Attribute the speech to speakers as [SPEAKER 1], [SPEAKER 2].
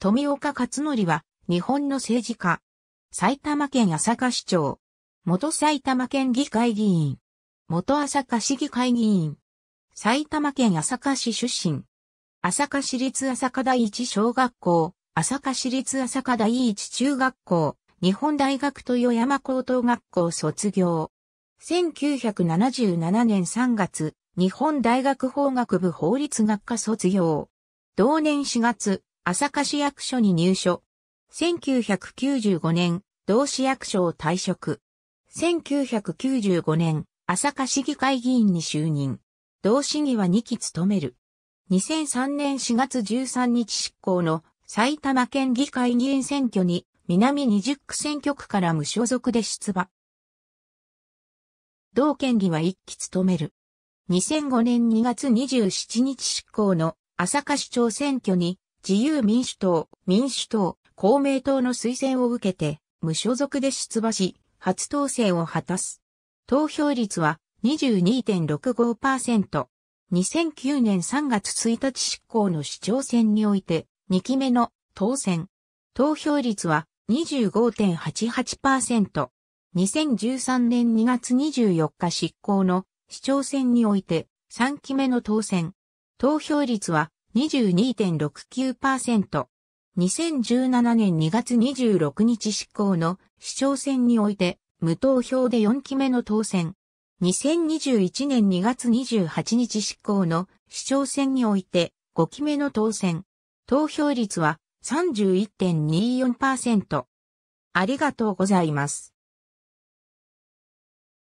[SPEAKER 1] 富岡勝則は、日本の政治家。埼玉県朝霞市長。元埼玉県議会議員。元朝霞市議会議員。埼玉県朝霞市出身。朝霞市立朝霞第一小学校、朝霞市立朝霞第一中学校、日本大学豊山高等学校卒業。1977年3月、日本大学法学部法律学科卒業。同年4月、朝霞市役所に入所。1995年、同市役所を退職。1995年、朝霞市議会議員に就任。同市議は2期務める。2003年4月13日執行の埼玉県議会議員選挙に南20区選挙区から無所属で出馬。同県議は1期務める。2005年2月27日執行の朝霞市長選挙に自由民主党、民主党、公明党の推薦を受けて、無所属で出馬し、初当選を果たす。投票率は22.65%。2009年3月1日執行の市長選において、2期目の当選。投票率は25.88%。2013年2月24日執行の市長選において3期目の当選。投票率は22.69%。2017年2月26日執行の市長選において、無投票で4期目の当選。2021年2月28日執行の市長選において、5期目の当選。投票率は31.24%。ありがとうございます。